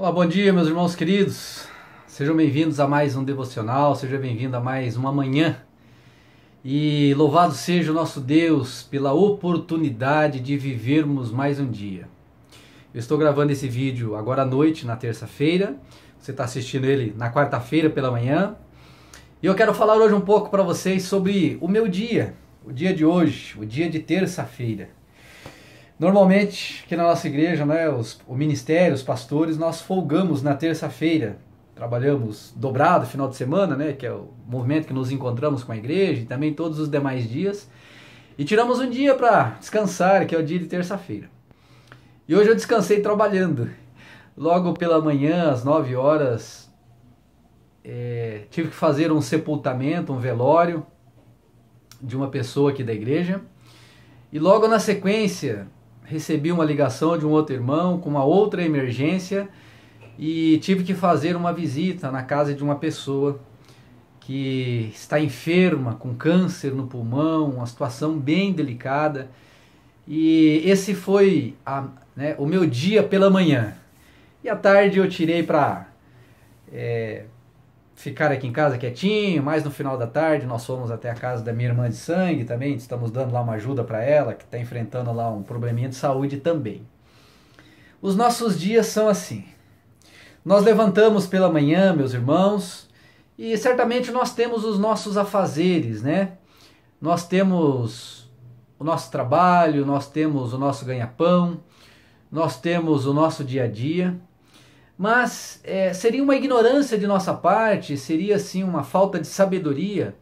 Olá, bom dia, meus irmãos queridos. Sejam bem-vindos a mais um devocional, seja bem-vindo a mais uma manhã. E louvado seja o nosso Deus pela oportunidade de vivermos mais um dia. Eu estou gravando esse vídeo agora à noite, na terça-feira. Você está assistindo ele na quarta-feira pela manhã. E eu quero falar hoje um pouco para vocês sobre o meu dia, o dia de hoje, o dia de terça-feira. Normalmente, aqui na nossa igreja, né, os, o ministério, os pastores, nós folgamos na terça-feira. Trabalhamos dobrado, final de semana, né, que é o movimento que nos encontramos com a igreja e também todos os demais dias. E tiramos um dia para descansar, que é o dia de terça-feira. E hoje eu descansei trabalhando. Logo pela manhã, às 9 horas, é, tive que fazer um sepultamento, um velório de uma pessoa aqui da igreja. E logo na sequência, recebi uma ligação de um outro irmão com uma outra emergência e tive que fazer uma visita na casa de uma pessoa que está enferma, com câncer no pulmão, uma situação bem delicada. E esse foi a, né, o meu dia pela manhã. E à tarde eu tirei para é, eh, ficar aqui em casa quietinho, mas no final da tarde nós fomos até a casa da minha irmã de sangue também, estamos dando lá uma ajuda para ela, que está enfrentando lá um probleminha de saúde também. Os nossos dias são assim. Nós levantamos pela manhã, meus irmãos, e certamente nós temos os nossos afazeres, né? Nós temos o nosso trabalho, nós temos o nosso ganha-pão, nós temos o nosso dia a dia. Mas é, seria uma ignorância de nossa parte, seria assim uma falta de sabedoria,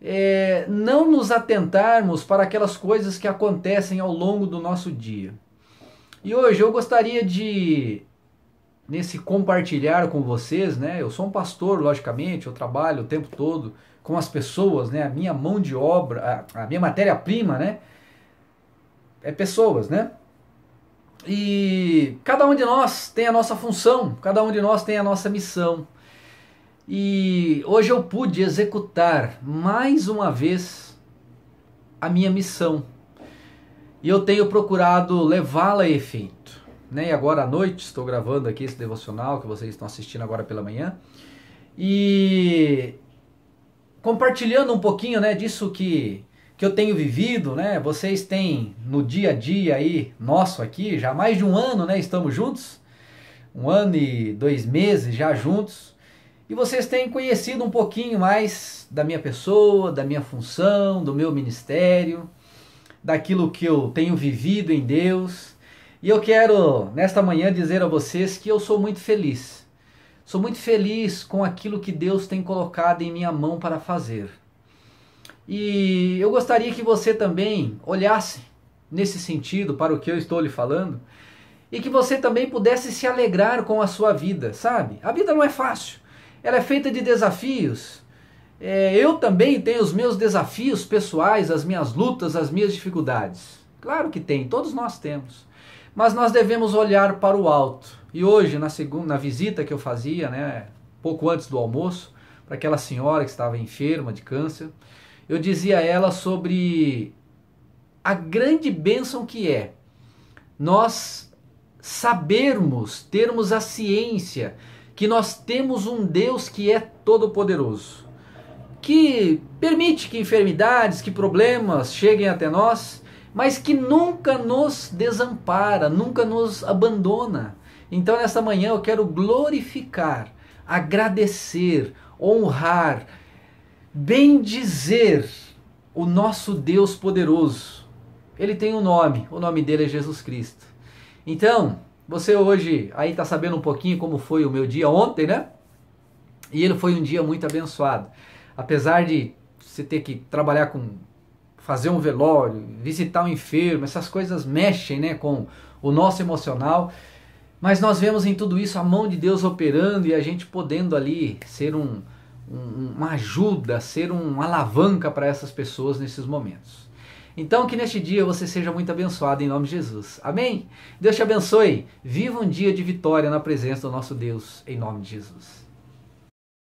é, não nos atentarmos para aquelas coisas que acontecem ao longo do nosso dia. E hoje eu gostaria de, nesse compartilhar com vocês, né? Eu sou um pastor, logicamente, eu trabalho o tempo todo com as pessoas, né? A minha mão de obra, a, a minha matéria-prima, né? É pessoas, né? E cada um de nós tem a nossa função, cada um de nós tem a nossa missão. E hoje eu pude executar mais uma vez a minha missão. E eu tenho procurado levá-la a efeito. Né? E agora à noite estou gravando aqui esse devocional que vocês estão assistindo agora pela manhã. E compartilhando um pouquinho né, disso que que eu tenho vivido, né? Vocês têm no dia a dia aí nosso aqui, já mais de um ano, né? Estamos juntos, um ano e dois meses já juntos, e vocês têm conhecido um pouquinho mais da minha pessoa, da minha função, do meu ministério, daquilo que eu tenho vivido em Deus. E eu quero nesta manhã dizer a vocês que eu sou muito feliz. Sou muito feliz com aquilo que Deus tem colocado em minha mão para fazer. E eu gostaria que você também olhasse nesse sentido para o que eu estou lhe falando e que você também pudesse se alegrar com a sua vida, sabe? A vida não é fácil, ela é feita de desafios. É, eu também tenho os meus desafios pessoais, as minhas lutas, as minhas dificuldades. Claro que tem, todos nós temos. Mas nós devemos olhar para o alto. E hoje, na segunda na visita que eu fazia, né, pouco antes do almoço, para aquela senhora que estava enferma de câncer, eu dizia a ela sobre a grande bênção que é nós sabermos, termos a ciência que nós temos um Deus que é todo-poderoso, que permite que enfermidades, que problemas cheguem até nós, mas que nunca nos desampara, nunca nos abandona. Então, nesta manhã, eu quero glorificar, agradecer, honrar, bendizer o nosso Deus poderoso. Ele tem um nome, o nome dele é Jesus Cristo. Então, você hoje aí está sabendo um pouquinho como foi o meu dia ontem, né? E ele foi um dia muito abençoado. Apesar de você ter que trabalhar com fazer um velório, visitar um enfermo, essas coisas mexem, né, com o nosso emocional. Mas nós vemos em tudo isso a mão de Deus operando e a gente podendo ali ser um uma ajuda, ser uma alavanca para essas pessoas nesses momentos. Então, que neste dia você seja muito abençoado em nome de Jesus. Amém? Deus te abençoe. Viva um dia de vitória na presença do nosso Deus, em nome de Jesus.